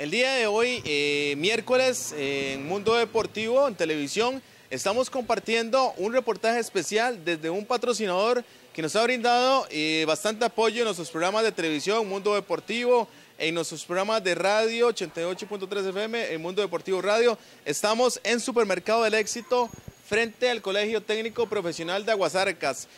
El día de hoy, eh, miércoles, eh, en Mundo Deportivo, en televisión, estamos compartiendo un reportaje especial desde un patrocinador que nos ha brindado eh, bastante apoyo en nuestros programas de televisión, Mundo Deportivo, en nuestros programas de radio 88.3 FM, en Mundo Deportivo Radio. Estamos en Supermercado del Éxito, frente al Colegio Técnico Profesional de Aguasarcas.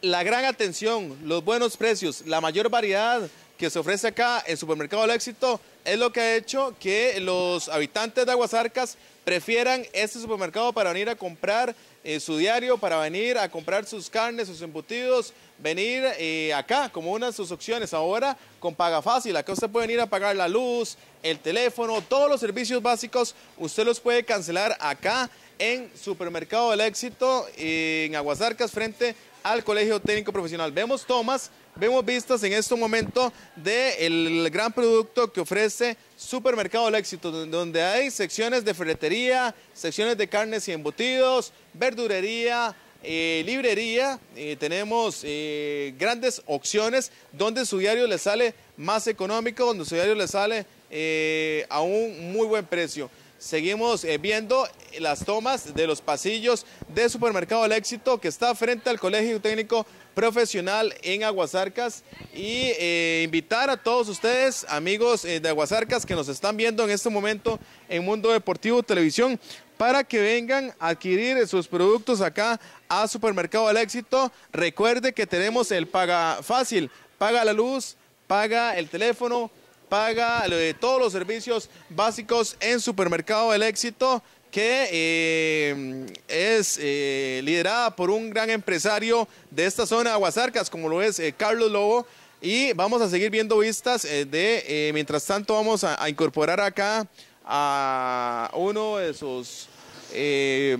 La gran atención, los buenos precios, la mayor variedad que se ofrece acá, en supermercado del éxito, es lo que ha hecho que los habitantes de Aguasarcas prefieran este supermercado para venir a comprar eh, su diario, para venir a comprar sus carnes, sus embutidos, venir eh, acá como una de sus opciones. Ahora con Paga Fácil, acá usted puede venir a pagar la luz, el teléfono, todos los servicios básicos, usted los puede cancelar acá en Supermercado del Éxito en Aguasarcas frente al Colegio Técnico Profesional. Vemos tomas, vemos vistas en este momento del gran producto que ofrece Supermercado del Éxito, donde hay secciones de ferretería, secciones de carnes y embutidos, verdurería, eh, librería, tenemos eh, grandes opciones donde su diario le sale más económico, donde su diario le sale eh, a un muy buen precio seguimos eh, viendo las tomas de los pasillos de Supermercado El Éxito que está frente al Colegio Técnico Profesional en Aguasarcas y eh, invitar a todos ustedes, amigos eh, de Aguasarcas que nos están viendo en este momento en Mundo Deportivo Televisión, para que vengan a adquirir sus productos acá a Supermercado El Éxito. Recuerde que tenemos el paga fácil, paga la luz, paga el teléfono, paga todos los servicios básicos en Supermercado del Éxito que eh, es eh, liderada por un gran empresario de esta zona de Aguasarcas, como lo es eh, Carlos Lobo. Y vamos a seguir viendo vistas de, mientras tanto vamos a, a incorporar acá a uno de sus eh,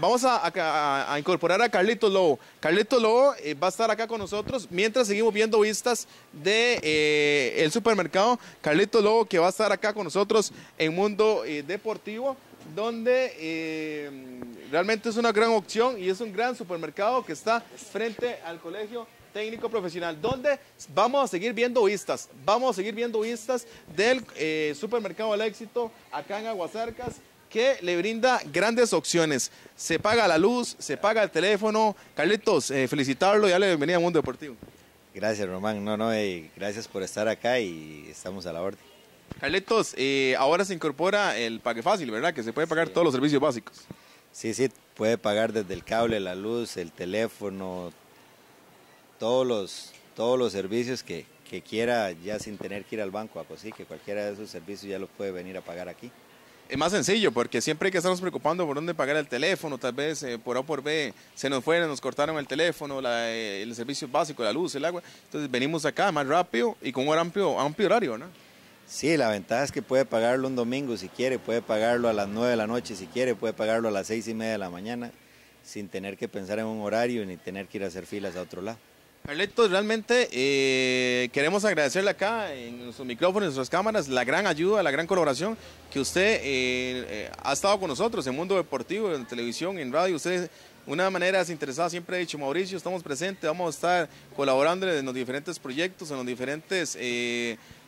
vamos a, incorporar a Carlito Lobo. Carlito Lobo eh, va a estar acá con nosotros mientras seguimos viendo vistas de eh, el supermercado. Carlito Lobo que va a estar acá con nosotros en Mundo Deportivo, donde realmente es una gran opción y es un gran supermercado que está frente al colegio técnico profesional, donde vamos a seguir viendo vistas, vamos a seguir viendo vistas del supermercado del éxito acá en Aguasarcas, que le brinda grandes opciones. Se paga la luz, se paga el teléfono. Carlitos, eh, felicitarlo y darle bienvenida a Mundo Deportivo. Gracias, Román. No, no, eh, gracias por estar acá y estamos a la orden. Carlitos, eh, ahora se incorpora el pague fácil, ¿verdad? Que se puede pagar todos los servicios básicos. Sí, sí, puede pagar desde el cable, la luz, el teléfono, todos los, todos los servicios que, quiera ya sin tener que ir al banco a que Cualquiera de esos servicios ya lo puede venir a pagar aquí es más sencillo, porque siempre hay que estamos preocupando por dónde pagar el teléfono, tal vez eh, por A o por B se nos fueron, nos cortaron el teléfono, eh, el servicio básico, la luz, el agua. Entonces venimos acá más rápido y con un amplio, amplio horario, ¿no? Sí, la ventaja es que puede pagarlo un domingo si quiere, puede pagarlo a las 9 de la noche si quiere, puede pagarlo a las 6 y media de la mañana, sin tener que pensar en un horario ni tener que ir a hacer filas a otro lado. Carlitos, realmente eh, queremos agradecerle acá en nuestros micrófonos, en nuestras cámaras, la gran ayuda, la gran colaboración que usted eh, eh, ha estado con nosotros en Mundo Deportivo, en televisión, en radio. Usted una manera interesada, siempre ha dicho, Mauricio, estamos presentes, vamos a estar colaborando en los diferentes proyectos, en los diferentes,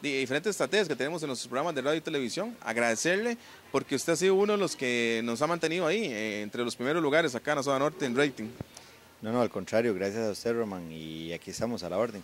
diferentes estrategias que tenemos en nuestros programas de radio y televisión. Agradecerle porque usted ha sido uno de los que nos ha mantenido ahí, entre los primeros lugares acá en la zona norte en rating. No, no, al contrario, gracias a usted, Roman, y aquí estamos a la orden.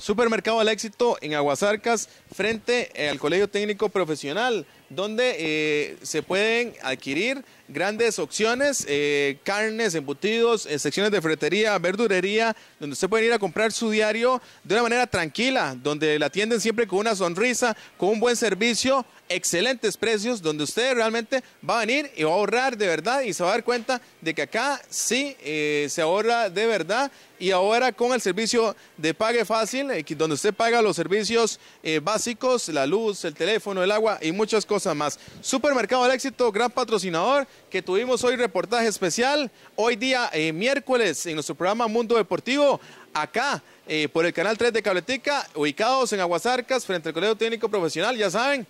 Supermercado al éxito en Aguasarcas, frente al Colegio Técnico Profesional donde eh, se pueden adquirir grandes opciones, eh, carnes, embutidos, eh, secciones de frutería, verdurería, donde usted puede ir a comprar su diario de una manera tranquila, donde la atienden siempre con una sonrisa, con un buen servicio, excelentes precios, donde usted realmente va a venir y va a ahorrar de verdad y se va a dar cuenta de que acá sí se ahorra de verdad y ahora con el servicio de pague fácil, donde usted paga los servicios básicos, la luz, el teléfono, el agua y muchas cosas más. Supermercado del Éxito, gran patrocinador, que tuvimos hoy reportaje especial, hoy día eh, miércoles en nuestro programa Mundo Deportivo, acá eh, por el canal 3 de Cabletica, ubicados en Aguasarcas, frente al Colegio Técnico Profesional, ya saben.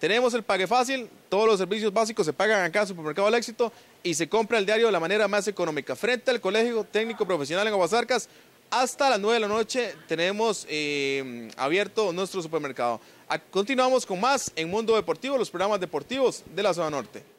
Tenemos el pague fácil, todos los servicios básicos se pagan acá en Supermercado del Éxito y se compra el diario de la manera más económica. Frente al Colegio Técnico Profesional en Aguasarcas, hasta las 9 de la noche tenemos eh, abierto nuestro supermercado. Continuamos con más en Mundo Deportivo, los programas deportivos de la zona norte.